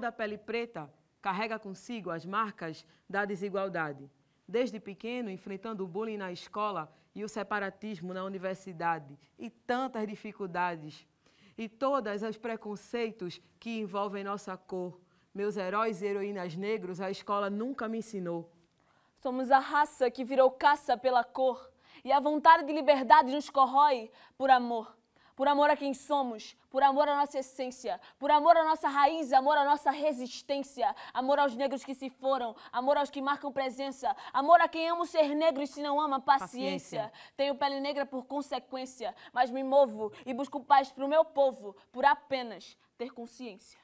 Toda a pele preta carrega consigo as marcas da desigualdade. Desde pequeno, enfrentando o bullying na escola e o separatismo na universidade, e tantas dificuldades, e todos os preconceitos que envolvem nossa cor. Meus heróis e heroínas negros, a escola nunca me ensinou. Somos a raça que virou caça pela cor, e a vontade de liberdade nos corrói por amor por amor a quem somos, por amor à nossa essência, por amor à nossa raiz, amor à nossa resistência, amor aos negros que se foram, amor aos que marcam presença, amor a quem amo ser negro e se não ama, paciência. paciência. Tenho pele negra por consequência, mas me movo e busco paz para o meu povo por apenas ter consciência.